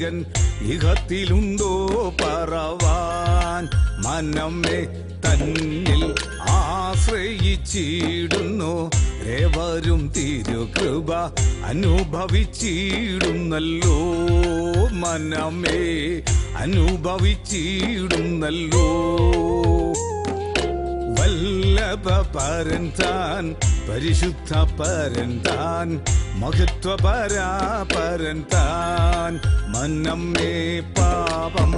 മകൻ ഇഹത്തിലുണ്ടോ പറവാൻ മനമേ തന്നിൽ ആശ്രയിച്ചിടുന്നു ഏവരും തിരുകൃപ അനുഭവിച്ചിടുന്നല്ലോ മനമേ അനുഭവിച്ചിടുന്നല്ലോ വല്ലഭ പരൻ താൻ പരിശുദ്ധ പരൻ താൻ മഹത്വപരാ പരൻ താൻ മന്നമ്മേ പാപം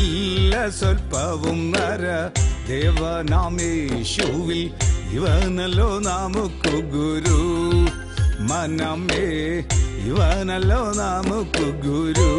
ഇല്ല സ്വൽപ്പവും നര ദേവനാമേശുവിൽ ഇവ നല്ലോ നാമുക്കു ഗുരു മനമേ നല്ലോ നാമുക്കു ഗുരു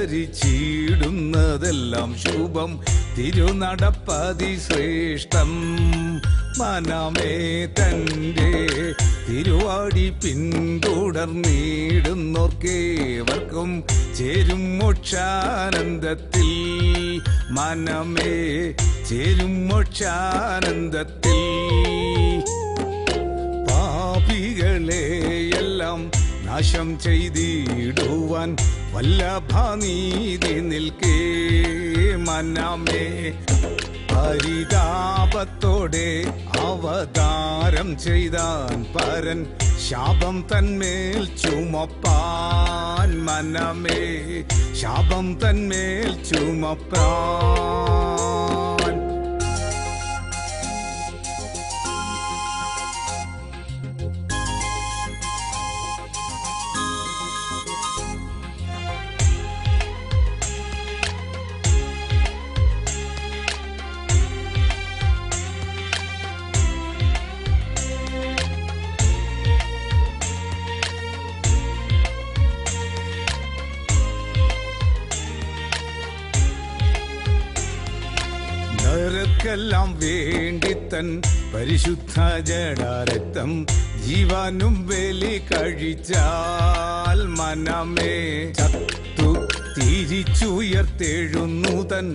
ധരിച്ചിടുന്നതെല്ലാം ശുഭം തിരുനടപ്പതി ശ്രേഷ്ഠം മനമേ തൻ്റെ തിരുവാടി പിന്തുടർന്നിടുന്നോർക്കേവർക്കും ചേരും മോക്ഷാനന്ദത്തിൽ മനമേ ചേരും മോക്ഷാനന്ദത്തിൽ പാപികളെയെല്ലാം നാശം ചെയ്തീ വല്ല വല്ലഭനീതി നിൽക്കേ മനമേ പരിതാപത്തോടെ അവതാരം ചെയ്താൻ പരൻ ശാപം തന്മേൽ ചുമപ്പാൻ മനമേ ശാപം തന്മേൽ ചുമപ്പാൻ വേണ്ടി തൻ പരിശുദ്ധ ജടാരക്തം ജീവാനും വേലി കഴിച്ചാൽ മനമേ ചത്തു തിരിച്ചുയർത്തെഴുന്നു തൻ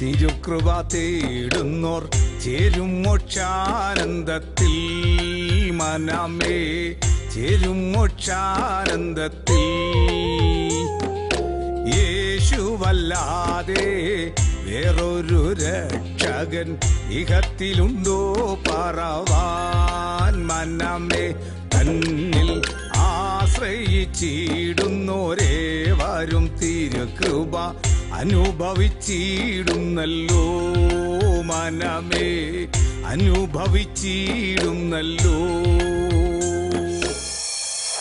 തിരുക്കൃപ തേടുന്നോർ ചേരും മോക്ഷാനന്ദത്തിൽ മനമേ ചേരും മോക്ഷാനന്ദത്തിൽ യേശുവല്ലാതെ വേറൊരു രക്ഷകൻ ഇഹത്തിലുണ്ടോ പറവാൻ മനമേ തന്നിൽ ആശ്രയിച്ചിടുന്നോരേ വരും തിരുകൃപ അനുഭവിച്ചിടുന്നല്ലോ മനമേ അനുഭവിച്ചിടുന്നല്ലോ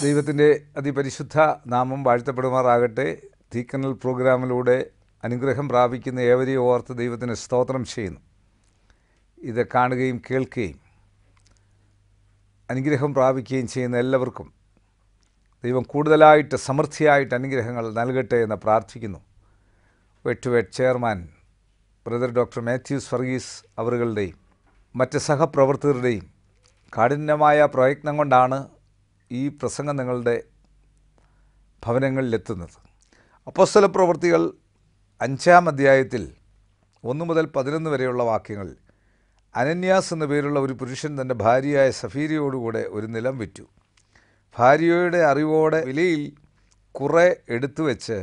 ദൈവത്തിൻ്റെ അതിപരിശുദ്ധ നാമം വാഴ്ത്തപ്പെടുമാറാകട്ടെ തീക്കനൽ പ്രോഗ്രാമിലൂടെ അനുഗ്രഹം പ്രാപിക്കുന്ന ഏവരെയും ഓർത്ത് ദൈവത്തിന് സ്തോത്രം ചെയ്യുന്നു ഇത് കാണുകയും കേൾക്കുകയും അനുഗ്രഹം പ്രാപിക്കുകയും ചെയ്യുന്ന എല്ലാവർക്കും ദൈവം കൂടുതലായിട്ട് സമൃദ്ധിയായിട്ട് അനുഗ്രഹങ്ങൾ നൽകട്ടെ എന്ന് പ്രാർത്ഥിക്കുന്നു വെറ്റ് വെറ്റ് chairman brother doctor Mathews Varghese അവറുകളുടെയും മറ്റ് സഹപ്രവർത്തകരുടെയും കാഠിന്യമായ പ്രയത്നം കൊണ്ടാണ് ഈ പ്രസംഗം നിങ്ങളുടെ ഭവനങ്ങളിലെത്തുന്നത് അപ്പോസ്തല പ്രവൃത്തികൾ അഞ്ചാം അധ്യായത്തിൽ ഒന്ന് മുതൽ പതിനൊന്ന് വരെയുള്ള വാക്യങ്ങൾ അനന്യാസ് എന്ന പേരുള്ള ഒരു പുരുഷൻ തൻ്റെ ഭാര്യയായ സഫീരിയോടുകൂടെ ഒരു നിലം വിറ്റു ഭാര്യയുടെ അറിവോടെ വിലയിൽ കുറേ എടുത്തു വെച്ച്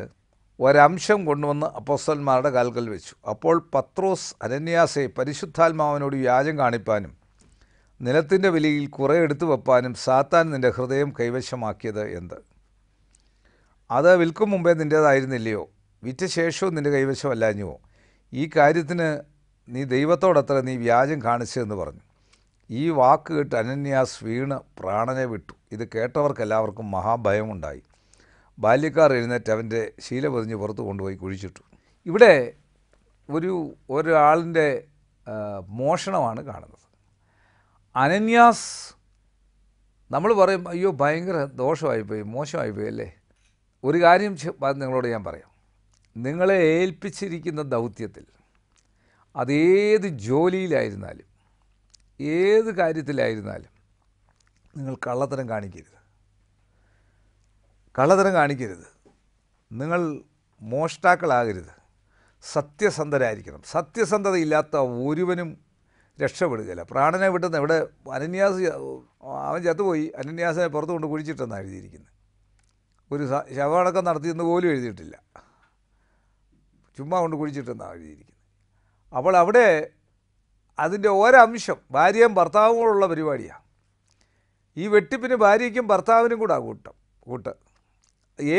ഒരംശം കൊണ്ടുവന്ന് അപ്പോസ്റ്റന്മാരുടെ കാൽകൽ വെച്ചു അപ്പോൾ പത്രോസ് അനന്യാസെ പരിശുദ്ധാത്മാവിനോട് വ്യാജം കാണിപ്പാനും നിലത്തിൻ്റെ വിലയിൽ കുറേ എടുത്തു വെപ്പാനും സാത്താൻ നിൻ്റെ ഹൃദയം കൈവശമാക്കിയത് എന്ത് അത് വിൽക്കും മുമ്പേ നിൻ്റേതായിരുന്നില്ലയോ വിറ്റ ശേഷവും നിൻ്റെ കൈവശമല്ലാഞ്ഞുവോ ഈ കാര്യത്തിന് നീ ദൈവത്തോടത്ര നീ വ്യാജം കാണിച്ചതെന്ന് പറഞ്ഞു ഈ വാക്ക് കേട്ട് അനന്യാസ് വീണ് പ്രാണനെ വിട്ടു ഇത് കേട്ടവർക്കെല്ലാവർക്കും മഹാഭയമുണ്ടായി ബാല്യക്കാർ എഴുന്നേറ്റ് അവൻ്റെ ശീല പൊതിഞ്ഞ് പുറത്ത് കൊണ്ടുപോയി കുഴിച്ചിട്ടു ഇവിടെ ഒരു ഒരാളിൻ്റെ മോഷണമാണ് കാണുന്നത് അനന്യാസ് നമ്മൾ പറയും അയ്യോ ഭയങ്കര ദോഷമായിപ്പോയി മോശമായിപ്പോയി അല്ലേ ഒരു കാര്യം നിങ്ങളോട് ഞാൻ പറയാം നിങ്ങളെ ഏൽപ്പിച്ചിരിക്കുന്ന ദൗത്യത്തിൽ അതേത് ജോലിയിലായിരുന്നാലും ഏത് കാര്യത്തിലായിരുന്നാലും നിങ്ങൾ കള്ളത്തരം കാണിക്കരുത് കള്ളത്തരം കാണിക്കരുത് നിങ്ങൾ മോഷ്ടാക്കളാകരുത് സത്യസന്ധരായിരിക്കണം സത്യസന്ധത ഇല്ലാത്ത ഒരുവനും രക്ഷപ്പെടുകയില്ല പ്രാണനെ വിട്ടുന്ന ഇവിടെ അനന്യാസ് അവൻ ചത്തുപോയി അനന്യാസിനെ പുറത്തുകൊണ്ട് കുഴിച്ചിട്ടെന്നാണ് എഴുതിയിരിക്കുന്നത് ഒരു ശവമടക്കം നടത്തിയെന്ന് പോലും എഴുതിയിട്ടില്ല ചുമ്മാ കൊണ്ട് കുഴിച്ചിട്ടെന്നാണ് എഴുതിയിരിക്കുന്നത് അവൾ അവിടെ അതിൻ്റെ ഒരംശം ഭാര്യയും ഭർത്താവും കൂടെയുള്ള പരിപാടിയാണ് ഈ വെട്ടിപ്പിന് ഭാര്യയ്ക്കും ഭർത്താവിനും കൂടെ കൂട്ടം കൂട്ട്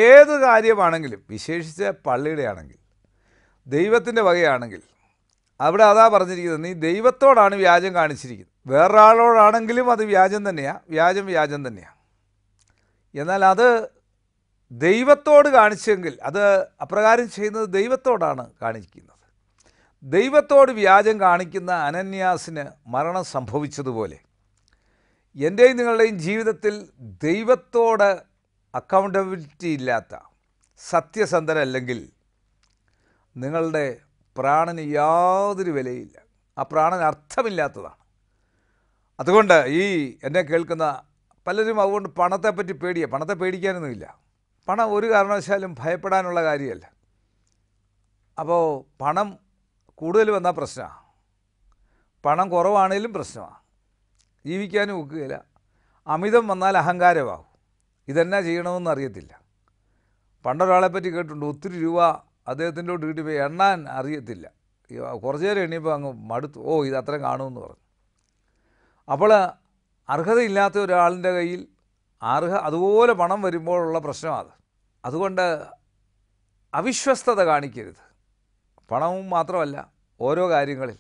ഏത് കാര്യമാണെങ്കിലും വിശേഷിച്ച് പള്ളിയുടെ ആണെങ്കിൽ ദൈവത്തിൻ്റെ വകയാണെങ്കിൽ അവിടെ അതാ പറഞ്ഞിരിക്കുന്നത് നീ ദൈവത്തോടാണ് വ്യാജം കാണിച്ചിരിക്കുന്നത് വേറൊരാളോടാണെങ്കിലും അത് വ്യാജം തന്നെയാണ് വ്യാജം വ്യാജം തന്നെയാണ് എന്നാൽ അത് ദൈവത്തോട് കാണിച്ചെങ്കിൽ അത് അപ്രകാരം ചെയ്യുന്നത് ദൈവത്തോടാണ് കാണിക്കുന്നത് ദൈവത്തോട് വ്യാജം കാണിക്കുന്ന അനന്യാസിന് മരണം സംഭവിച്ചതുപോലെ എൻ്റെയും നിങ്ങളുടെയും ജീവിതത്തിൽ ദൈവത്തോട് അക്കൗണ്ടബിലിറ്റി ഇല്ലാത്ത സത്യസന്ധരല്ലെങ്കിൽ നിങ്ങളുടെ പ്രാണന് യാതൊരു വിലയില്ല ആ പ്രാണന് അർത്ഥമില്ലാത്തതാണ് അതുകൊണ്ട് ഈ എന്നെ കേൾക്കുന്ന പലരും അതുകൊണ്ട് പണത്തെപ്പറ്റി പേടിയാണ് പണത്തെ പേടിക്കാനൊന്നുമില്ല പണം ഒരു കാരണവശാലും ഭയപ്പെടാനുള്ള കാര്യമല്ല അപ്പോൾ പണം കൂടുതൽ വന്നാൽ പ്രശ്നമാണ് പണം കുറവാണേലും പ്രശ്നമാണ് ജീവിക്കാനും ഒക്കുകയില്ല അമിതം വന്നാൽ അഹങ്കാരമാകും ഇതെന്നാ ചെയ്യണമെന്ന് അറിയത്തില്ല പണ്ടൊരാളെ പറ്റി കേട്ടിട്ടുണ്ട് ഒത്തിരി രൂപ അദ്ദേഹത്തിൻ്റെ വീട്ടിൽ പോയി എണ്ണാൻ അറിയത്തില്ല കുറച്ച് നേരം എണ്ണിയപ്പോൾ അങ്ങ് മടുത്തു ഓ ഇത് അത്രയും കാണുമെന്ന് പറഞ്ഞു അപ്പോൾ അർഹതയില്ലാത്ത ഒരാളിൻ്റെ കയ്യിൽ അർഹ അതുപോലെ പണം വരുമ്പോഴുള്ള പ്രശ്നമാണ് അതുകൊണ്ട് അവിശ്വസ്തത കാണിക്കരുത് പണവും മാത്രമല്ല ഓരോ കാര്യങ്ങളിൽ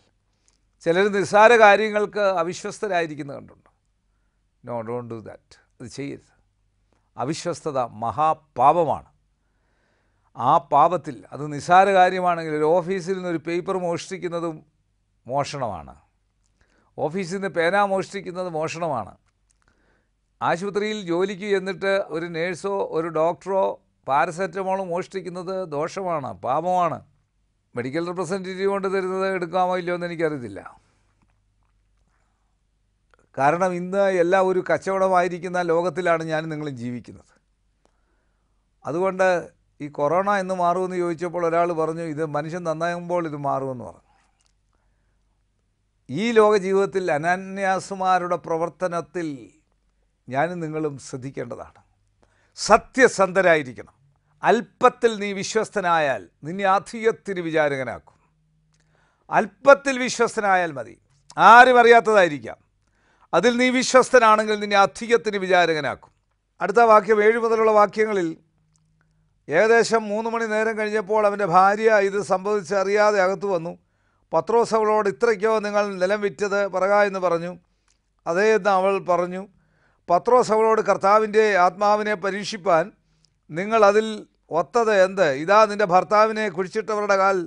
ചിലർ നിസ്സാര കാര്യങ്ങൾക്ക് അവിശ്വസ്തരായിരിക്കുന്നത് കണ്ടുണ്ട് നോ ഡോണ്ട് ഡു ദാറ്റ് അത് ചെയ്യരുത് അവിശ്വസ്തത മഹാപാപമാണ് ആ പാപത്തിൽ അത് നിസ്സാര കാര്യമാണെങ്കിൽ ഒരു ഓഫീസിൽ നിന്ന് ഒരു പേപ്പർ മോഷ്ടിക്കുന്നതും മോഷണമാണ് ഓഫീസിൽ നിന്ന് പേന മോഷ്ടിക്കുന്നത് മോഷണമാണ് ആശുപത്രിയിൽ ജോലിക്ക് ചെന്നിട്ട് ഒരു നേഴ്സോ ഒരു ഡോക്ടറോ പാരസെറ്റമോൾ മോഷ്ടിക്കുന്നത് ദോഷമാണ് പാപമാണ് മെഡിക്കൽ റിപ്രസെൻറ്റേറ്റീവ് കൊണ്ട് തരുന്നത് എടുക്കാമോ ഇല്ലയോ എന്ന് എനിക്കറിയത്തില്ല കാരണം ഇന്ന് എല്ലാം ഒരു കച്ചവടമായിരിക്കുന്ന ലോകത്തിലാണ് ഞാൻ നിങ്ങളും ജീവിക്കുന്നത് അതുകൊണ്ട് ഈ കൊറോണ എന്ന് മാറുമെന്ന് ചോദിച്ചപ്പോൾ ഒരാൾ പറഞ്ഞു ഇത് മനുഷ്യൻ നന്നാകുമ്പോൾ ഇത് മാറുമെന്ന് പറഞ്ഞു ഈ ലോക ജീവിതത്തിൽ അനന്യാസുമാരുടെ പ്രവർത്തനത്തിൽ ഞാനും നിങ്ങളും ശ്രദ്ധിക്കേണ്ടതാണ് സത്യസന്ധരായിരിക്കണം അല്പത്തിൽ നീ വിശ്വസ്തനായാൽ നിന്നെ അധികത്തിന് വിചാരകനാക്കും അല്പത്തിൽ വിശ്വസ്തനായാൽ മതി ആരും അറിയാത്തതായിരിക്കാം അതിൽ നീ വിശ്വസ്തനാണെങ്കിൽ നിന്നെ അധികത്തിന് വിചാരകനാക്കും അടുത്ത വാക്യം ഏഴ് മുതലുള്ള വാക്യങ്ങളിൽ ഏകദേശം മൂന്ന് മണി നേരം കഴിഞ്ഞപ്പോൾ അവൻ്റെ ഭാര്യ ഇത് സംഭവിച്ചറിയാതെ അകത്ത് വന്നു പത്രോസവളോട് ഇത്രയ്ക്കോ നിങ്ങൾ നിലം വിറ്റത് പറക എന്ന് പറഞ്ഞു അതേ എന്ന് അവൾ പറഞ്ഞു പത്രോസവളോട് കർത്താവിൻ്റെ ആത്മാവിനെ പരീക്ഷിപ്പാൻ നിങ്ങൾ അതിൽ ഒത്തത് എന്ത് ഇതാ നിന്റെ ഭർത്താവിനെ കുഴിച്ചിട്ടവരുടെ കാൽ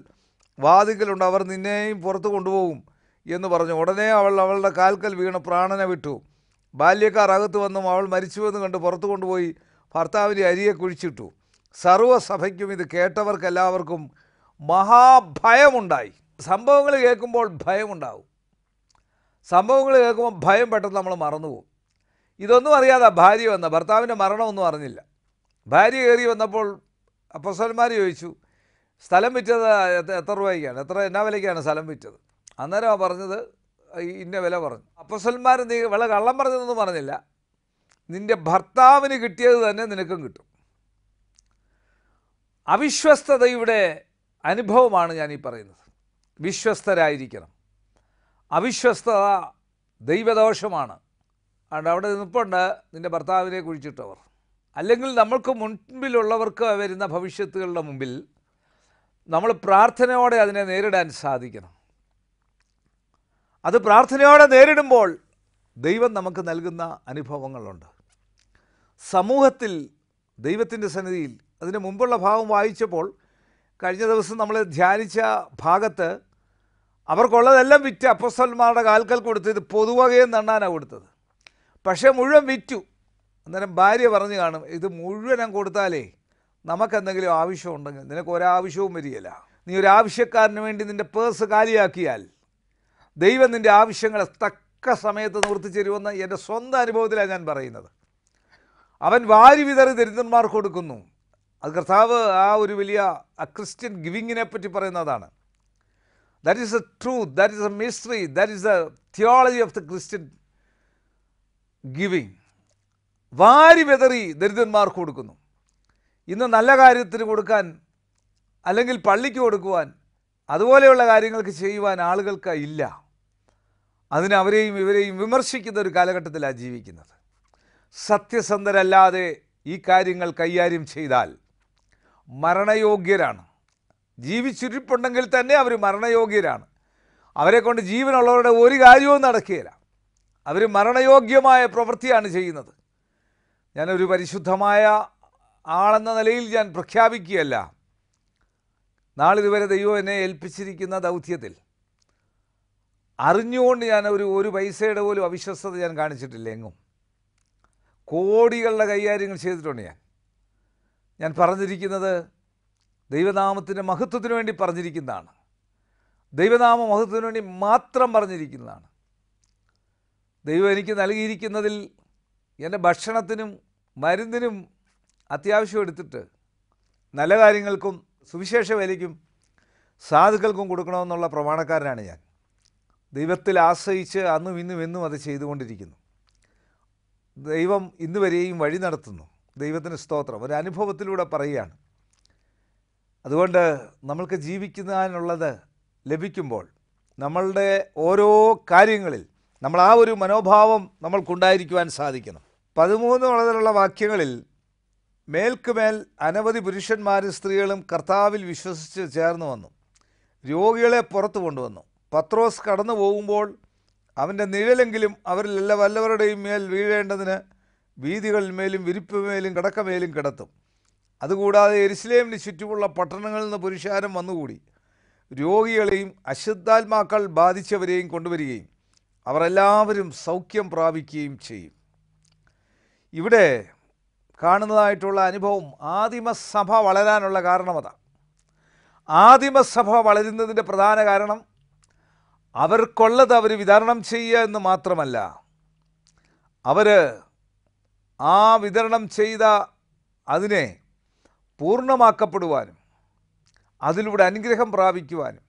വാതിക്കലുണ്ട് അവർ നിന്നെയും പുറത്തു കൊണ്ടുപോകും എന്ന് പറഞ്ഞു ഉടനെ അവൾ അവളുടെ കാൽക്കൽ വീണ് പ്രാണനെ വിട്ടു ബാല്യക്കാർ അകത്ത് വന്നും അവൾ മരിച്ചുവെന്ന് കണ്ട് പുറത്തു കൊണ്ടുപോയി ഭർത്താവിൻ്റെ അരിയെ കുഴിച്ചിട്ടു സർവ്വസഭയ്ക്കും ഇത് കേട്ടവർക്കെല്ലാവർക്കും മഹാഭയമുണ്ടായി സംഭവങ്ങൾ കേൾക്കുമ്പോൾ ഭയമുണ്ടാവും സംഭവങ്ങൾ കേൾക്കുമ്പോൾ ഭയം പെട്ടെന്ന് നമ്മൾ മറന്നുപോകും ഇതൊന്നും അറിയാതെ ഭാര്യ വന്ന ഭർത്താവിൻ്റെ മരണമൊന്നും അറിഞ്ഞില്ല ഭാര്യ കയറി വന്നപ്പോൾ അപ്പസന്മാർ ചോദിച്ചു സ്ഥലം വിറ്റത് എത്ര രൂപയ്ക്കാണ് എത്ര എന്നാ വിലയ്ക്കാണ് സ്ഥലം വിറ്റത് അന്നേരം പറഞ്ഞത് ഇന്ന വില പറഞ്ഞു അപ്പസന്മാർ നീ വില കള്ളം പറഞ്ഞതെന്ന് പറഞ്ഞില്ല നിൻ്റെ ഭർത്താവിന് കിട്ടിയത് തന്നെ നിനക്കും കിട്ടും അവിശ്വസ്തതയുടെ അനുഭവമാണ് ഞാൻ ഈ പറയുന്നത് വിശ്വസ്തരായിരിക്കണം അവിശ്വസ്തത ദൈവദോഷമാണ് അവിടെ നിൽപ്പുണ്ട് നിൻ്റെ ഭർത്താവിനെ കുഴിച്ചിട്ടവർ അല്ലെങ്കിൽ നമ്മൾക്ക് മുൻപിലുള്ളവർക്ക് വരുന്ന ഭവിഷ്യത്തുകളുടെ മുമ്പിൽ നമ്മൾ പ്രാർത്ഥനയോടെ അതിനെ നേരിടാൻ സാധിക്കണം അത് പ്രാർത്ഥനയോടെ നേരിടുമ്പോൾ ദൈവം നമുക്ക് നൽകുന്ന അനുഭവങ്ങളുണ്ട് സമൂഹത്തിൽ ദൈവത്തിൻ്റെ സന്നിധിയിൽ അതിന് മുമ്പുള്ള ഭാഗം വായിച്ചപ്പോൾ കഴിഞ്ഞ ദിവസം നമ്മൾ ധ്യാനിച്ച ഭാഗത്ത് അവർക്കുള്ളതെല്ലാം വിറ്റ് അപ്പസ്വന്മാരുടെ കാൽക്കൽ കൊടുത്ത് ഇത് പൊതുവകയെന്ന് എണ്ണാനാണ് കൊടുത്തത് പക്ഷേ മുഴുവൻ വിറ്റു അന്നേരം ഭാര്യ പറഞ്ഞു കാണും ഇത് മുഴുവനും കൊടുത്താലേ നമുക്കെന്തെങ്കിലും ആവശ്യമുണ്ടെങ്കിൽ നിനക്ക് ഒരാവശ്യവും വരികയില്ല നീ ഒരു ആവശ്യക്കാരന് വേണ്ടി നിൻ്റെ പേഴ്സ് കാലിയാക്കിയാൽ ദൈവം നിൻ്റെ ആവശ്യങ്ങളെ തക്ക സമയത്ത് നിവർത്തി തരുമെന്ന് എൻ്റെ സ്വന്തം അനുഭവത്തിലാണ് ഞാൻ പറയുന്നത് അവൻ വാരി വിതറി ദരിദ്രന്മാർ കൊടുക്കുന്നു അത് കർത്താവ് ആ ഒരു വലിയ ക്രിസ്ത്യൻ ഗിവിങ്ങിനെ പറ്റി പറയുന്നതാണ് that is a truth that is a mystery that is a theology of the Christian giving വാരി വെതറി ദരിദ്രന്മാർക്ക് കൊടുക്കുന്നു ഇന്ന് നല്ല കാര്യത്തിന് കൊടുക്കാൻ അല്ലെങ്കിൽ പള്ളിക്ക് കൊടുക്കുവാൻ അതുപോലെയുള്ള കാര്യങ്ങൾക്ക് ചെയ്യുവാൻ ആളുകൾക്ക് ഇല്ല അതിന് അവരെയും ഇവരെയും വിമർശിക്കുന്ന ഒരു കാലഘട്ടത്തിലാണ് ജീവിക്കുന്നത് സത്യസന്ധരല്ലാതെ ഈ കാര്യങ്ങൾ കൈകാര്യം ചെയ്താൽ മരണയോഗ്യരാണ് ജീവിച്ചിരിപ്പുണ്ടെങ്കിൽ തന്നെ അവർ മരണയോഗ്യരാണ് അവരെ കൊണ്ട് ജീവനുള്ളവരുടെ ഒരു കാര്യവും നടക്കുകയില്ല അവർ മരണയോഗ്യമായ പ്രവൃത്തിയാണ് ചെയ്യുന്നത് ഞാനൊരു പരിശുദ്ധമായ ആളെന്ന നിലയിൽ ഞാൻ പ്രഖ്യാപിക്കുകയല്ല നാളിതുവരെ ദൈവം എന്നെ ഏൽപ്പിച്ചിരിക്കുന്ന ദൗത്യത്തിൽ അറിഞ്ഞുകൊണ്ട് ഞാൻ ഒരു ഒരു പൈസയുടെ പോലും അവിശ്വസ്തത ഞാൻ കാണിച്ചിട്ടില്ല എങ്ങും കോടികളുടെ കൈകാര്യങ്ങൾ ചെയ്തിട്ടുണ്ട് ഞാൻ ഞാൻ പറഞ്ഞിരിക്കുന്നത് ദൈവനാമത്തിൻ്റെ മഹത്വത്തിന് വേണ്ടി പറഞ്ഞിരിക്കുന്നതാണ് ദൈവനാമ മഹത്വത്തിന് വേണ്ടി മാത്രം പറഞ്ഞിരിക്കുന്നതാണ് ദൈവം എനിക്ക് നൽകിയിരിക്കുന്നതിൽ എൻ്റെ ഭക്ഷണത്തിനും മരുന്നിനും അത്യാവശ്യം എടുത്തിട്ട് നല്ല കാര്യങ്ങൾക്കും സുവിശേഷ വിലയ്ക്കും സാധുക്കൾക്കും കൊടുക്കണമെന്നുള്ള പ്രമാണക്കാരനാണ് ഞാൻ ദൈവത്തിൽ ആശ്രയിച്ച് അന്നും ഇന്നും എന്നും അത് ചെയ്തുകൊണ്ടിരിക്കുന്നു ദൈവം ഇന്ന് വരെയും വഴി നടത്തുന്നു ദൈവത്തിന് സ്തോത്രം ഒരു അനുഭവത്തിലൂടെ പറയുകയാണ് അതുകൊണ്ട് നമ്മൾക്ക് ജീവിക്കുന്നതിനുള്ളത് ലഭിക്കുമ്പോൾ നമ്മളുടെ ഓരോ കാര്യങ്ങളിൽ നമ്മൾ ആ ഒരു മനോഭാവം നമ്മൾക്കുണ്ടായിരിക്കുവാൻ സാധിക്കണം പതിമൂന്ന് വളരെയുള്ള വാക്യങ്ങളിൽ മേൽക്കുമേൽ അനവധി പുരുഷന്മാരും സ്ത്രീകളും കർത്താവിൽ വിശ്വസിച്ച് ചേർന്ന് വന്നു രോഗികളെ പുറത്തു കൊണ്ടുവന്നു പത്രോസ് കടന്നു പോകുമ്പോൾ അവൻ്റെ നിഴലെങ്കിലും അവരിൽ എല്ലാ വല്ലവരുടെയും മേൽ വീഴേണ്ടതിന് വീതികളിന്മേലും വിരിപ്പുമേലും കിടക്കമേലും കിടത്തും അതുകൂടാതെ എരിശിലേമിന് ചുറ്റുമുള്ള പട്ടണങ്ങളിൽ നിന്ന് പുരുഷാരം വന്നുകൂടി രോഗികളെയും അശുദ്ധാത്മാക്കൾ ബാധിച്ചവരെയും കൊണ്ടുവരികയും അവരെല്ലാവരും സൗഖ്യം പ്രാപിക്കുകയും ചെയ്യും ഇവിടെ കാണുന്നതായിട്ടുള്ള അനുഭവം ആദിമസഭ വളരാനുള്ള കാരണം അതാ ആദിമസഭ വളരുന്നതിൻ്റെ പ്രധാന കാരണം അവർക്കുള്ളത് അവർ വിതരണം ചെയ്യുക എന്ന് മാത്രമല്ല അവർ ആ വിതരണം ചെയ്ത അതിനെ പൂർണ്ണമാക്കപ്പെടുവാനും അതിലൂടെ അനുഗ്രഹം പ്രാപിക്കുവാനും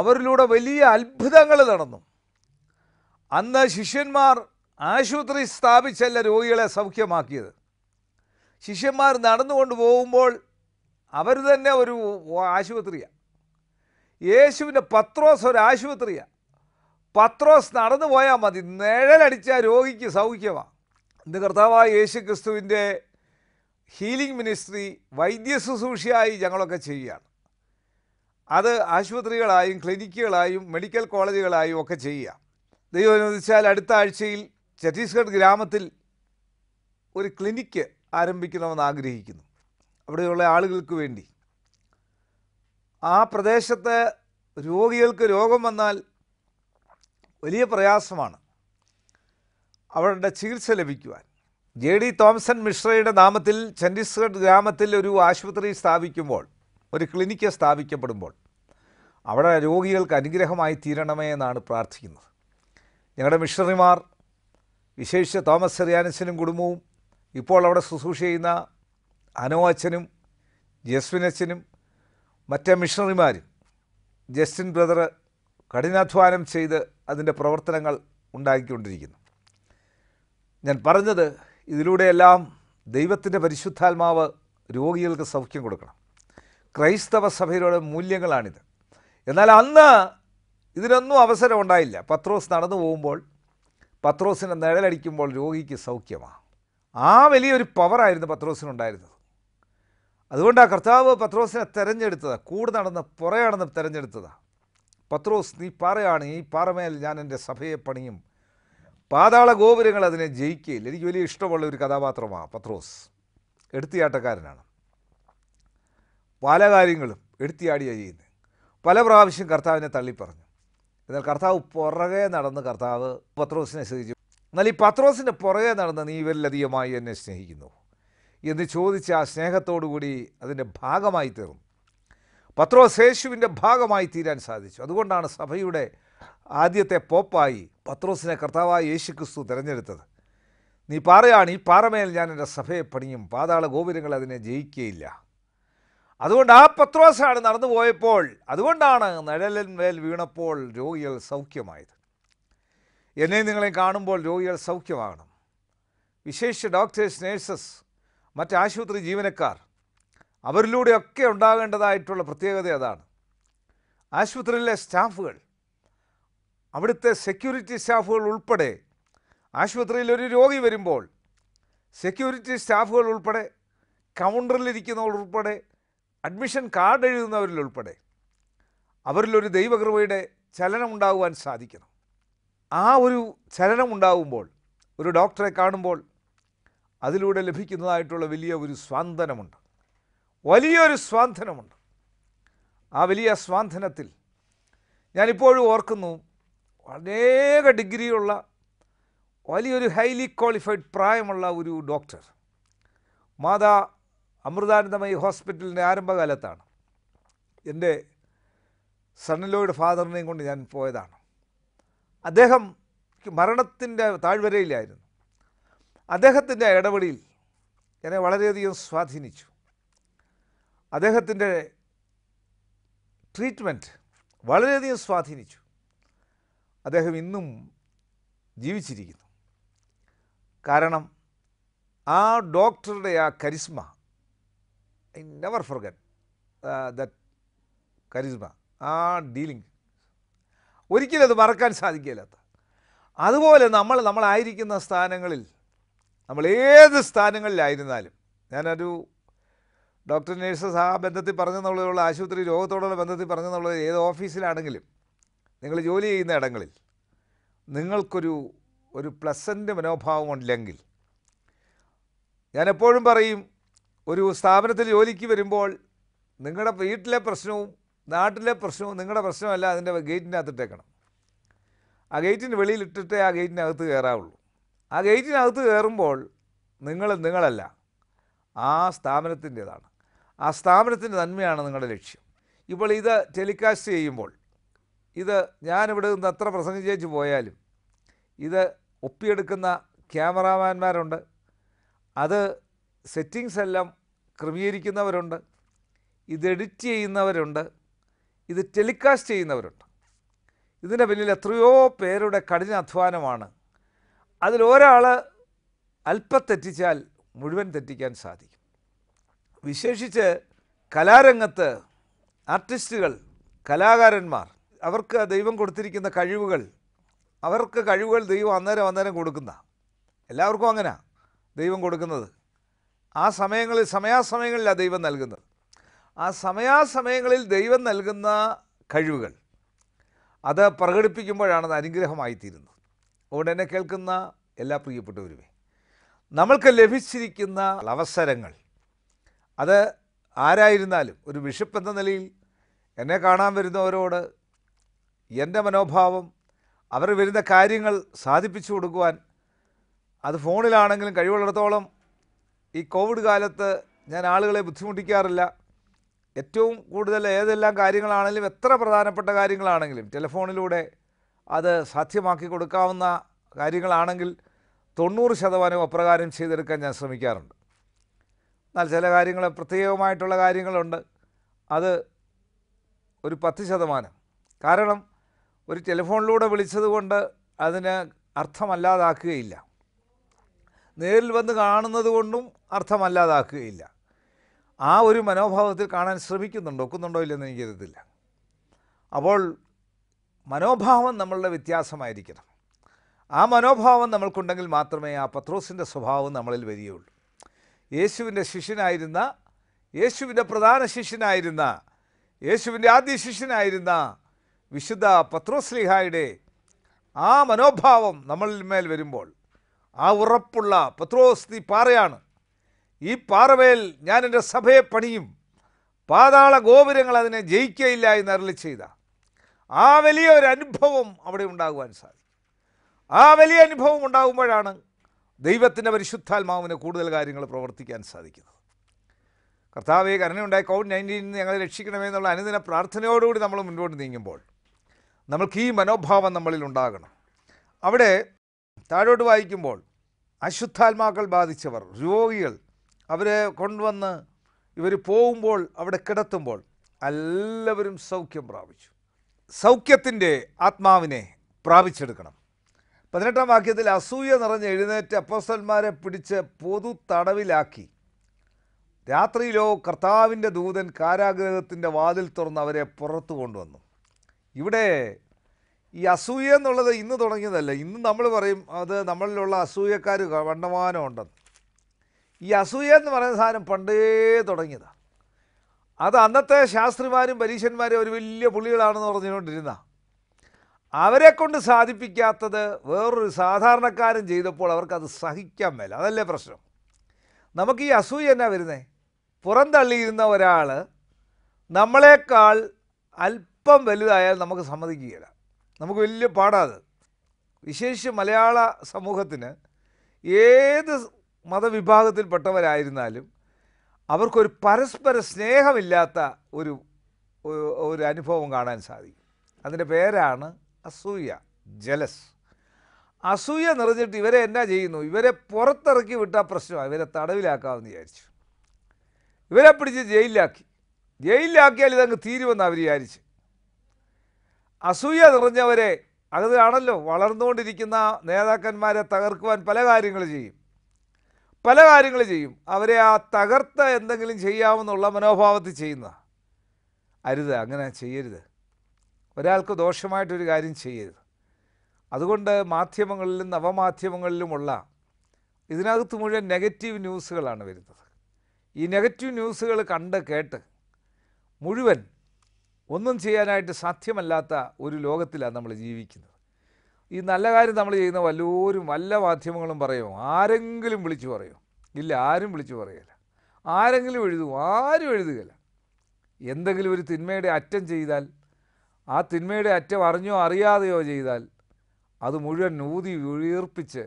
അവരിലൂടെ വലിയ അത്ഭുതങ്ങൾ നടന്നു അന്ന് ശിഷ്യന്മാർ ആശുപത്രി സ്ഥാപിച്ചല്ല രോഗികളെ സൗഖ്യമാക്കിയത് ശിഷ്യന്മാർ നടന്നുകൊണ്ട് പോകുമ്പോൾ അവർ തന്നെ ഒരു ആശുപത്രിയാണ് യേശുവിൻ്റെ പത്രോസ് ഒരു ആശുപത്രിയാണ് പത്രോസ് നടന്നു പോയാൽ മതി നിഴലടിച്ച രോഗിക്ക് സൗഖ്യമാണ് ഇന്ന് കർത്താവായ യേശു ക്രിസ്തുവിൻ്റെ ഹീലിംഗ് മിനിസ്ട്രി വൈദ്യശുശ്രൂഷയായി ഞങ്ങളൊക്കെ ചെയ്യുകയാണ് അത് ആശുപത്രികളായും ക്ലിനിക്കുകളായും മെഡിക്കൽ കോളേജുകളായും ഒക്കെ ചെയ്യുക ദൈവം അനുവദിച്ചാൽ അടുത്ത ആഴ്ചയിൽ ഛത്തീസ്ഗഡ് ഗ്രാമത്തിൽ ഒരു ക്ലിനിക്ക് ആരംഭിക്കണമെന്ന് ആഗ്രഹിക്കുന്നു അവിടെയുള്ള ആളുകൾക്ക് വേണ്ടി ആ പ്രദേശത്ത് രോഗികൾക്ക് രോഗം വന്നാൽ വലിയ പ്രയാസമാണ് അവരുടെ ചികിത്സ ലഭിക്കുവാൻ ജെ ഡി തോംസൺ മിശ്രയുടെ നാമത്തിൽ ഛത്തീസ്ഗഡ് ഗ്രാമത്തിൽ ഒരു ആശുപത്രി സ്ഥാപിക്കുമ്പോൾ ഒരു ക്ലിനിക്ക് സ്ഥാപിക്കപ്പെടുമ്പോൾ അവിടെ രോഗികൾക്ക് അനുഗ്രഹമായി തീരണമേ എന്നാണ് പ്രാർത്ഥിക്കുന്നത് ഞങ്ങളുടെ മിഷണറിമാർ വിശേഷിച്ച് തോമസ് സെറിയാനിസിനും കുടുംബവും ഇപ്പോൾ അവിടെ ശുശ്രൂഷ ചെയ്യുന്ന അനോ അച്ഛനും മറ്റ് മറ്റേ മിഷണറിമാരും ജസ്റ്റിൻ ബ്രദർ കഠിനാധ്വാനം ചെയ്ത് അതിൻ്റെ പ്രവർത്തനങ്ങൾ ഉണ്ടാക്കിക്കൊണ്ടിരിക്കുന്നു ഞാൻ പറഞ്ഞത് ഇതിലൂടെയെല്ലാം ദൈവത്തിൻ്റെ പരിശുദ്ധാത്മാവ് രോഗികൾക്ക് സൗഖ്യം കൊടുക്കണം ക്രൈസ്തവ സഭയുടെ മൂല്യങ്ങളാണിത് എന്നാൽ അന്ന് ഇതിനൊന്നും അവസരം ഉണ്ടായില്ല പത്രോസ് നടന്നു പോകുമ്പോൾ പത്രോസിനെ നിഴലടിക്കുമ്പോൾ രോഗിക്ക് സൗഖ്യമാണ് ആ വലിയൊരു പവറായിരുന്നു പത്രോസിനുണ്ടായിരുന്നത് അതുകൊണ്ട് ആ കർത്താവ് പത്രോസിനെ തിരഞ്ഞെടുത്തതാണ് കൂടെ നടന്ന് പുറയാണെന്ന് തിരഞ്ഞെടുത്തതാണ് പത്രോസ് നീ പാറയാണ് ഈ പാറമേൽ ഞാൻ എൻ്റെ സഭയെ പണിയും പാതാള ഗോപുരങ്ങൾ അതിനെ ജയിക്കുകയില്ല എനിക്ക് വലിയ ഇഷ്ടമുള്ള ഒരു കഥാപാത്രമാണ് പത്രോസ് എടുത്തിയാട്ടക്കാരനാണ് പല കാര്യങ്ങളും എടുത്തിയാടിയ ചെയ്യുന്നത് പല പ്രാവശ്യം കർത്താവിനെ തള്ളിപ്പറഞ്ഞു എന്നാൽ കർത്താവ് പുറകെ നടന്ന് കർത്താവ് പത്രോസിനെ സ്നേഹിച്ചു എന്നാൽ ഈ പത്രോസിൻ്റെ പുറകെ നടന്ന് നീ ഇവരിലധികമായി എന്നെ സ്നേഹിക്കുന്നു എന്ന് ചോദിച്ച ആ സ്നേഹത്തോടുകൂടി അതിൻ്റെ ഭാഗമായി തീർന്നു പത്രോസ് യേശുവിൻ്റെ ഭാഗമായി തീരാൻ സാധിച്ചു അതുകൊണ്ടാണ് സഭയുടെ ആദ്യത്തെ പോപ്പായി പത്രോസിനെ കർത്താവായ യേശു ക്രിസ്തു തിരഞ്ഞെടുത്തത് നീ പാറയാണ് ഈ പാറമേൽ ഞാൻ എൻ്റെ സഭയെ പണിയും പാതാള ഗോപുരങ്ങൾ അതിനെ ജയിക്കുകയില്ല അതുകൊണ്ട് ആ പത്രോസാണ് നടന്നു പോയപ്പോൾ അതുകൊണ്ടാണ് നിഴലിന്മേൽ വീണപ്പോൾ രോഗികൾ സൗഖ്യമായത് എന്നെ നിങ്ങളെ കാണുമ്പോൾ രോഗികൾ സൗഖ്യമാകണം വിശേഷ ഡോക്ടേഴ്സ് നേഴ്സസ് മറ്റ് ആശുപത്രി ജീവനക്കാർ അവരിലൂടെയൊക്കെ ഉണ്ടാകേണ്ടതായിട്ടുള്ള പ്രത്യേകത അതാണ് ആശുപത്രിയിലെ സ്റ്റാഫുകൾ അവിടുത്തെ സെക്യൂരിറ്റി സ്റ്റാഫുകൾ ഉൾപ്പെടെ ആശുപത്രിയിൽ ഒരു രോഗി വരുമ്പോൾ സെക്യൂരിറ്റി സ്റ്റാഫുകൾ ഉൾപ്പെടെ കൗണ്ടറിലിരിക്കുന്നവർ ഉൾപ്പെടെ അഡ്മിഷൻ കാർഡ് എഴുതുന്നവരിൽ ഉൾപ്പെടെ അവരിലൊരു ദൈവകൃപയുടെ ചലനമുണ്ടാകുവാൻ സാധിക്കണം ആ ഒരു ചലനമുണ്ടാകുമ്പോൾ ഒരു ഡോക്ടറെ കാണുമ്പോൾ അതിലൂടെ ലഭിക്കുന്നതായിട്ടുള്ള വലിയ ഒരു സ്വാന്തനമുണ്ട് വലിയൊരു സ്വാന്തനമുണ്ട് ആ വലിയ സ്വാന്തനത്തിൽ ഞാനിപ്പോഴും ഓർക്കുന്നു അനേക ഡിഗ്രിയുള്ള വലിയൊരു ഹൈലി ക്വാളിഫൈഡ് പ്രായമുള്ള ഒരു ഡോക്ടർ മാതാ അമൃതാനന്ദമയി ഹോസ്പിറ്റലിൻ്റെ ആരംഭകാലത്താണ് എൻ്റെ സണ്ണിലോയുടെ ഫാദറിനെയും കൊണ്ട് ഞാൻ പോയതാണ് അദ്ദേഹം മരണത്തിൻ്റെ താഴ്വരയിലായിരുന്നു അദ്ദേഹത്തിൻ്റെ ഇടപെടിയിൽ എന്നെ വളരെയധികം സ്വാധീനിച്ചു അദ്ദേഹത്തിൻ്റെ ട്രീറ്റ്മെൻറ്റ് വളരെയധികം സ്വാധീനിച്ചു അദ്ദേഹം ഇന്നും ജീവിച്ചിരിക്കുന്നു കാരണം ആ ഡോക്ടറുടെ ആ charisma I never forget uh, that charisma, ആ ഡീലിംഗ് ഒരിക്കലും അത് മറക്കാൻ സാധിക്കില്ലാത്ത അതുപോലെ നമ്മൾ നമ്മളായിരിക്കുന്ന സ്ഥാനങ്ങളിൽ നമ്മൾ ഏത് സ്ഥാനങ്ങളിലായിരുന്നാലും ഞാനൊരു ഡോക്ടർ നേഴ്സസ് ആ ബന്ധത്തിൽ പറഞ്ഞെന്നുള്ളതുള്ള ആശുപത്രി രോഗത്തോടുള്ള ബന്ധത്തിൽ പറഞ്ഞെന്നുള്ളത് ഏത് ഓഫീസിലാണെങ്കിലും നിങ്ങൾ ജോലി ചെയ്യുന്ന ഇടങ്ങളിൽ നിങ്ങൾക്കൊരു ഒരു പ്ലസൻ്റ് മനോഭാവമുണ്ടെങ്കിൽ ഞാൻ എപ്പോഴും പറയും ഒരു സ്ഥാപനത്തിൽ ജോലിക്ക് വരുമ്പോൾ നിങ്ങളുടെ വീട്ടിലെ പ്രശ്നവും നാട്ടിലെ പ്രശ്നവും നിങ്ങളുടെ പ്രശ്നമല്ല അതിൻ്റെ ഗേറ്റിൻ്റെ അകത്തിട്ടേക്കണം ആ ഗേറ്റിൻ്റെ വെളിയിലിട്ടിട്ടേ ആ ഗേറ്റിനകത്ത് കയറാവുള്ളൂ ആ ഗേറ്റിനകത്ത് കയറുമ്പോൾ നിങ്ങൾ നിങ്ങളല്ല ആ സ്ഥാപനത്തിൻ്റേതാണ് ആ സ്ഥാപനത്തിൻ്റെ നന്മയാണ് നിങ്ങളുടെ ലക്ഷ്യം ഇപ്പോൾ ഇത് ടെലികാസ്റ്റ് ചെയ്യുമ്പോൾ ഇത് ഞാനിവിടെ നിന്ന് എത്ര പ്രസംഗിച്ചു പോയാലും ഇത് ഒപ്പിയെടുക്കുന്ന ക്യാമറാമാന്മാരുണ്ട് അത് സെറ്റിങ്സ് എല്ലാം ക്രമീകരിക്കുന്നവരുണ്ട് ഇത് എഡിറ്റ് ചെയ്യുന്നവരുണ്ട് ഇത് ടെലികാസ്റ്റ് ചെയ്യുന്നവരുണ്ട് ഇതിൻ്റെ പിന്നിൽ എത്രയോ പേരുടെ കഠിനാധ്വാനമാണ് അതിലൊരാൾ അല്പം തെറ്റിച്ചാൽ മുഴുവൻ തെറ്റിക്കാൻ സാധിക്കും വിശേഷിച്ച് കലാരംഗത്ത് ആർട്ടിസ്റ്റുകൾ കലാകാരന്മാർ അവർക്ക് ദൈവം കൊടുത്തിരിക്കുന്ന കഴിവുകൾ അവർക്ക് കഴിവുകൾ ദൈവം അന്നേരം അന്നേരം കൊടുക്കുന്ന എല്ലാവർക്കും അങ്ങനെയാണ് ദൈവം കൊടുക്കുന്നത് ആ സമയങ്ങളിൽ സമയാസമയങ്ങളിലാണ് ദൈവം നൽകുന്നത് ആ സമയാസമയങ്ങളിൽ ദൈവം നൽകുന്ന കഴിവുകൾ അത് പ്രകടിപ്പിക്കുമ്പോഴാണ് അത് അനുഗ്രഹമായിത്തീരുന്നത് അതുകൊണ്ട് എന്നെ കേൾക്കുന്ന എല്ലാ പ്രിയപ്പെട്ടവരുമേ നമ്മൾക്ക് ലഭിച്ചിരിക്കുന്ന അവസരങ്ങൾ അത് ആരായിരുന്നാലും ഒരു ബിഷപ്പ് എന്ന നിലയിൽ എന്നെ കാണാൻ വരുന്നവരോട് എൻ്റെ മനോഭാവം അവർ വരുന്ന കാര്യങ്ങൾ സാധിപ്പിച്ചു കൊടുക്കുവാൻ അത് ഫോണിലാണെങ്കിലും കഴിവുള്ളിടത്തോളം ഈ കോവിഡ് കാലത്ത് ഞാൻ ആളുകളെ ബുദ്ധിമുട്ടിക്കാറില്ല ഏറ്റവും കൂടുതൽ ഏതെല്ലാം കാര്യങ്ങളാണെങ്കിലും എത്ര പ്രധാനപ്പെട്ട കാര്യങ്ങളാണെങ്കിലും ടെലിഫോണിലൂടെ അത് സാധ്യമാക്കി കൊടുക്കാവുന്ന കാര്യങ്ങളാണെങ്കിൽ തൊണ്ണൂറ് ശതമാനവും അപ്രകാരം ചെയ്തെടുക്കാൻ ഞാൻ ശ്രമിക്കാറുണ്ട് എന്നാൽ ചില കാര്യങ്ങൾ പ്രത്യേകമായിട്ടുള്ള കാര്യങ്ങളുണ്ട് അത് ഒരു പത്ത് ശതമാനം കാരണം ഒരു ടെലിഫോണിലൂടെ വിളിച്ചതുകൊണ്ട് അതിന് അർത്ഥമല്ലാതാക്കുകയില്ല നേരിൽ വന്ന് കാണുന്നത് കൊണ്ടും അർത്ഥമല്ലാതാക്കുകയില്ല ആ ഒരു മനോഭാവത്തിൽ കാണാൻ ശ്രമിക്കുന്നുണ്ടോ ഒക്കുന്നുണ്ടോ ഇല്ലെന്ന് എനിക്കരുതില്ല അപ്പോൾ മനോഭാവം നമ്മളുടെ വ്യത്യാസമായിരിക്കണം ആ മനോഭാവം നമ്മൾക്കുണ്ടെങ്കിൽ മാത്രമേ ആ പത്രോസിൻ്റെ സ്വഭാവം നമ്മളിൽ വരികയുള്ളൂ യേശുവിൻ്റെ ശിഷ്യനായിരുന്ന യേശുവിൻ്റെ പ്രധാന ശിഷ്യനായിരുന്ന യേശുവിൻ്റെ ആദ്യ ശിഷ്യനായിരുന്ന വിശുദ്ധ പത്രോസ്ലിഹായുടെ ആ മനോഭാവം നമ്മളിൽ മേൽ വരുമ്പോൾ ആ ഉറപ്പുള്ള പത്രോസ് നീ പാറയാണ് ഈ പാറമേൽ ഞാൻ എൻ്റെ സഭയെ പണിയും പാതാള ഗോപുരങ്ങൾ അതിനെ ജയിക്കയില്ല എന്ന് അരളി ചെയ്ത ആ വലിയ ഒരു അനുഭവം അവിടെ ഉണ്ടാകുവാൻ സാധിക്കും ആ വലിയ അനുഭവം ഉണ്ടാകുമ്പോഴാണ് ദൈവത്തിൻ്റെ പരിശുദ്ധാത്മാവിന് കൂടുതൽ കാര്യങ്ങൾ പ്രവർത്തിക്കാൻ സാധിക്കുന്നത് കർത്താവ് കരുണയുണ്ടായ കോവിഡ് നയൻറ്റീനിൽ നിന്ന് ഞങ്ങളെ രക്ഷിക്കണമെന്നുള്ള അനുദിന പ്രാർത്ഥനയോടുകൂടി നമ്മൾ മുൻപോട്ട് നീങ്ങുമ്പോൾ നമ്മൾക്ക് ഈ മനോഭാവം നമ്മളിൽ ഉണ്ടാകണം അവിടെ താഴോട്ട് വായിക്കുമ്പോൾ അശുദ്ധാത്മാക്കൾ ബാധിച്ചവർ രോഗികൾ അവരെ കൊണ്ടുവന്ന് ഇവർ പോകുമ്പോൾ അവിടെ കിടത്തുമ്പോൾ എല്ലാവരും സൗഖ്യം പ്രാപിച്ചു സൗഖ്യത്തിൻ്റെ ആത്മാവിനെ പ്രാപിച്ചെടുക്കണം പതിനെട്ടാം വാക്യത്തിൽ അസൂയ നിറഞ്ഞ് എഴുന്നേറ്റ് അപ്പോസ്റ്റന്മാരെ പിടിച്ച് പൊതു തടവിലാക്കി രാത്രിയിലോ കർത്താവിൻ്റെ ദൂതൻ കാരാഗ്രഹത്തിൻ്റെ വാതിൽ തുറന്ന് അവരെ പുറത്തു കൊണ്ടുവന്നു ഇവിടെ ഈ അസൂയ എന്നുള്ളത് ഇന്ന് തുടങ്ങിയതല്ല ഇന്ന് നമ്മൾ പറയും അത് നമ്മളിലുള്ള അസൂയക്കാർ വണ്ടമാനം ഉണ്ടെന്ന് ഈ അസൂയ എന്ന് പറയുന്ന സാധനം പണ്ടേ തുടങ്ങിയതാണ് അത് അന്നത്തെ ശാസ്ത്രിമാരും പരീക്ഷന്മാരും ഒരു വലിയ പുള്ളികളാണെന്ന് പറഞ്ഞുകൊണ്ടിരുന്ന അവരെ കൊണ്ട് സാധിപ്പിക്കാത്തത് വേറൊരു സാധാരണക്കാരൻ ചെയ്തപ്പോൾ അവർക്കത് സഹിക്കാൻ മേല അതല്ലേ പ്രശ്നം നമുക്ക് ഈ അസൂയ എന്നാ വരുന്നേ പുറന്തള്ളിയിരുന്ന ഒരാൾ നമ്മളെക്കാൾ അല്പം വലുതായാൽ നമുക്ക് സമ്മതിക്കുകയില്ല നമുക്ക് വലിയ പാടാത് വിശേഷിച്ച് മലയാള സമൂഹത്തിന് ഏത് മതവിഭാഗത്തിൽപ്പെട്ടവരായിരുന്നാലും അവർക്കൊരു പരസ്പര സ്നേഹമില്ലാത്ത ഒരു ഒരു അനുഭവം കാണാൻ സാധിക്കും അതിൻ്റെ പേരാണ് അസൂയ ജലസ് അസൂയ നിറഞ്ഞിട്ട് ഇവരെ എന്നാ ചെയ്യുന്നു ഇവരെ പുറത്തിറക്കി വിട്ടാൽ പ്രശ്നമാണ് ഇവരെ തടവിലാക്കാമെന്ന് വിചാരിച്ചു ഇവരെ പിടിച്ച് ജയിലിലാക്കി ജയിലിലാക്കിയാൽ ഇതങ്ങ് തീരുമെന്ന് അവർ വിചാരിച്ച് അസൂയ നിറഞ്ഞവരെ അകതാണല്ലോ വളർന്നുകൊണ്ടിരിക്കുന്ന നേതാക്കന്മാരെ തകർക്കുവാൻ പല കാര്യങ്ങൾ ചെയ്യും പല കാര്യങ്ങൾ ചെയ്യും അവരെ ആ തകർത്ത എന്തെങ്കിലും ചെയ്യാമെന്നുള്ള മനോഭാവത്തിൽ ചെയ്യുന്ന അരുത് അങ്ങനെ ചെയ്യരുത് ഒരാൾക്ക് ദോഷമായിട്ടൊരു കാര്യം ചെയ്യരുത് അതുകൊണ്ട് മാധ്യമങ്ങളിലും നവമാധ്യമങ്ങളിലുമുള്ള ഇതിനകത്ത് മുഴുവൻ നെഗറ്റീവ് ന്യൂസുകളാണ് വരുന്നത് ഈ നെഗറ്റീവ് ന്യൂസുകൾ കണ്ട് കേട്ട് മുഴുവൻ ഒന്നും ചെയ്യാനായിട്ട് സാധ്യമല്ലാത്ത ഒരു ലോകത്തിലാണ് നമ്മൾ ജീവിക്കുന്നത് ഈ നല്ല കാര്യം നമ്മൾ ചെയ്യുന്ന വല്ലോരും വല്ല മാധ്യമങ്ങളും പറയുമോ ആരെങ്കിലും വിളിച്ചു പറയുമോ ഇല്ല ആരും വിളിച്ചു പറയില്ല ആരെങ്കിലും എഴുതുമോ ആരും എഴുതുകയില്ല എന്തെങ്കിലും ഒരു തിന്മയുടെ അറ്റം ചെയ്താൽ ആ തിന്മയുടെ അറ്റം അറിഞ്ഞോ അറിയാതെയോ ചെയ്താൽ അത് മുഴുവൻ ഊതി വീർപ്പിച്ച്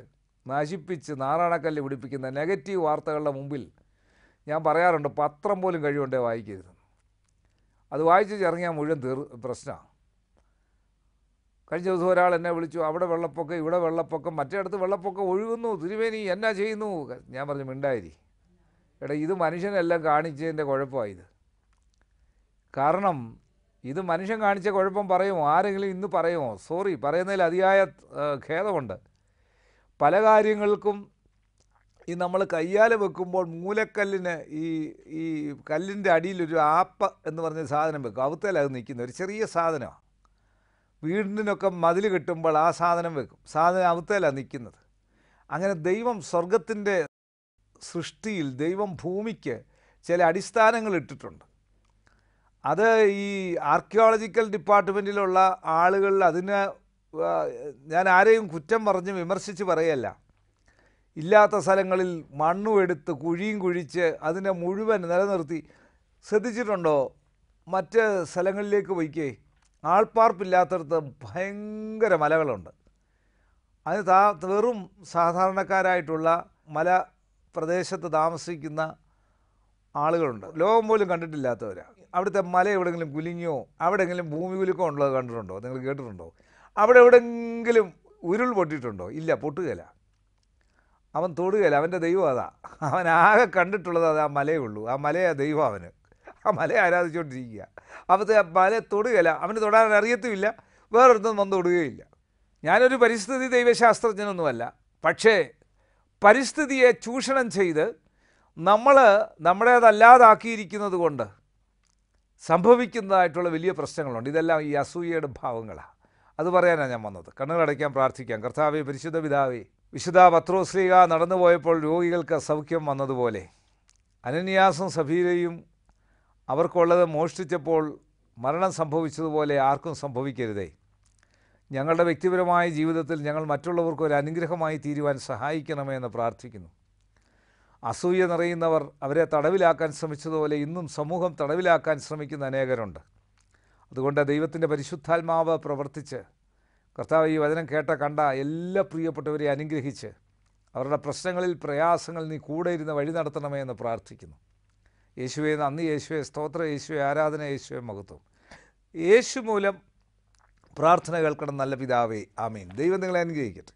നശിപ്പിച്ച് നാറാണക്കല്ല് പിടിപ്പിക്കുന്ന നെഗറ്റീവ് വാർത്തകളുടെ മുമ്പിൽ ഞാൻ പറയാറുണ്ട് പത്രം പോലും കഴിവുണ്ടേ വായിക്കരുത് അത് വായിച്ച് ചിറങ്ങിയാൽ മുഴുവൻ തീർ പ്രശ്നമാണ് കഴിഞ്ഞ ദിവസം ഒരാൾ എന്നെ വിളിച്ചു അവിടെ വെള്ളപ്പൊക്കം ഇവിടെ വെള്ളപ്പൊക്കം മറ്റേ അടുത്ത് വെള്ളപ്പൊക്കം ഒഴുകുന്നു തിരുവേനി എന്നാ ചെയ്യുന്നു ഞാൻ പറഞ്ഞു മിണ്ടായിരി എടാ ഇത് മനുഷ്യനെല്ലാം കാണിച്ചതിൻ്റെ കുഴപ്പമായത് കാരണം ഇത് മനുഷ്യൻ കാണിച്ച കുഴപ്പം പറയുമോ ആരെങ്കിലും ഇന്ന് പറയുമോ സോറി പറയുന്നതിൽ അതിയായ ഖേദമുണ്ട് പല കാര്യങ്ങൾക്കും ഈ നമ്മൾ കയ്യാൽ വെക്കുമ്പോൾ മൂലക്കല്ലിന് ഈ ഈ കല്ലിൻ്റെ അടിയിലൊരു ആപ്പ എന്ന് പറഞ്ഞ സാധനം വെക്കും അവത്തേൽ നിൽക്കുന്ന ഒരു ചെറിയ സാധനമാണ് വീടിനൊക്കെ മതിൽ കിട്ടുമ്പോൾ ആ സാധനം വെക്കും സാധനം അവത്തേലാണ് നിൽക്കുന്നത് അങ്ങനെ ദൈവം സ്വർഗത്തിൻ്റെ സൃഷ്ടിയിൽ ദൈവം ഭൂമിക്ക് ചില അടിസ്ഥാനങ്ങൾ ഇട്ടിട്ടുണ്ട് അത് ഈ ആർക്കിയോളജിക്കൽ ഡിപ്പാർട്ട്മെൻറ്റിലുള്ള ആളുകൾ അതിന് ഞാൻ ആരെയും കുറ്റം പറഞ്ഞ് വിമർശിച്ച് പറയല്ല ഇല്ലാത്ത സ്ഥലങ്ങളിൽ മണ്ണും എടുത്ത് കുഴിയും കുഴിച്ച് അതിനെ മുഴുവൻ നിലനിർത്തി ശ്രദ്ധിച്ചിട്ടുണ്ടോ മറ്റ് സ്ഥലങ്ങളിലേക്ക് പോയിക്കേ ആൾപ്പാർപ്പില്ലാത്തടത്ത് ഭയങ്കര മലകളുണ്ട് അത് താ വെറും സാധാരണക്കാരായിട്ടുള്ള മല പ്രദേശത്ത് താമസിക്കുന്ന ആളുകളുണ്ട് ലോകം പോലും കണ്ടിട്ടില്ലാത്തവരാണ് അവിടുത്തെ മല എവിടെയെങ്കിലും അവിടെ എങ്കിലും ഭൂമി കുലുക്കോ ഉള്ളത് കണ്ടിട്ടുണ്ടോ നിങ്ങൾ കേട്ടിട്ടുണ്ടോ അവിടെ എവിടെയെങ്കിലും ഉരുൾ പൊട്ടിയിട്ടുണ്ടോ ഇല്ല പൊട്ടുകയില്ല അവൻ തൊടുകയില്ല അവൻ്റെ ദൈവം അതാ അവൻ ആകെ കണ്ടിട്ടുള്ളത് അത് ആ മലയേ ഉള്ളൂ ആ മലയാ ദൈവം അവന് ആ മലയെ ആരാധിച്ചുകൊണ്ടിരിക്കുക അപ്പോൾ ആ മല തൊടുകയില്ല അവന് തൊടാൻ അറിയത്തുമില്ല വേറൊരുത്തും വന്ന് തൊടുകയില്ല ഞാനൊരു പരിസ്ഥിതി ദൈവശാസ്ത്രജ്ഞനൊന്നുമല്ല പക്ഷേ പരിസ്ഥിതിയെ ചൂഷണം ചെയ്ത് നമ്മൾ നമ്മുടേതല്ലാതാക്കിയിരിക്കുന്നത് കൊണ്ട് സംഭവിക്കുന്നതായിട്ടുള്ള വലിയ പ്രശ്നങ്ങളുണ്ട് ഇതെല്ലാം ഈ അസൂയയുടെ ഭാവങ്ങളാണ് അത് പറയാനാണ് ഞാൻ വന്നത് കണ്ണുകളടയ്ക്കാൻ പ്രാർത്ഥിക്കാം കർത്താവേ പരിശുദ്ധ പിതാവേ വിശുദ്ധ പത്രോസ്ലീഹ നടന്നുപോയപ്പോൾ രോഗികൾക്ക് സൗഖ്യം വന്നതുപോലെ അനന്യാസും സഫീരയും അവർക്കുള്ളത് മോഷ്ടിച്ചപ്പോൾ മരണം സംഭവിച്ചതുപോലെ ആർക്കും സംഭവിക്കരുതേ ഞങ്ങളുടെ വ്യക്തിപരമായ ജീവിതത്തിൽ ഞങ്ങൾ മറ്റുള്ളവർക്ക് ഒരു അനുഗ്രഹമായി തീരുവാൻ സഹായിക്കണമേ എന്ന് പ്രാർത്ഥിക്കുന്നു അസൂയ നിറയുന്നവർ അവരെ തടവിലാക്കാൻ ശ്രമിച്ചതുപോലെ ഇന്നും സമൂഹം തടവിലാക്കാൻ ശ്രമിക്കുന്ന അനേകരുണ്ട് അതുകൊണ്ട് ദൈവത്തിൻ്റെ പരിശുദ്ധാത്മാവ് പ്രവർത്തിച്ച് കർത്താവ് ഈ വചനം കേട്ട കണ്ട എല്ലാ പ്രിയപ്പെട്ടവരെ അനുഗ്രഹിച്ച് അവരുടെ പ്രശ്നങ്ങളിൽ പ്രയാസങ്ങൾ നീ കൂടെ ഇരുന്ന് വഴി നടത്തണമേ എന്ന് പ്രാർത്ഥിക്കുന്നു യേശുവെ നന്ദി യേശുവെ സ്തോത്ര യേശുവെ ആരാധന യേശുവെ മഹത്വം യേശു മൂലം പ്രാർത്ഥന കേൾക്കണം നല്ല പിതാവേ ആമീൻ ദൈവം നിങ്ങളെ അനുഗ്രഹിക്കട്ടെ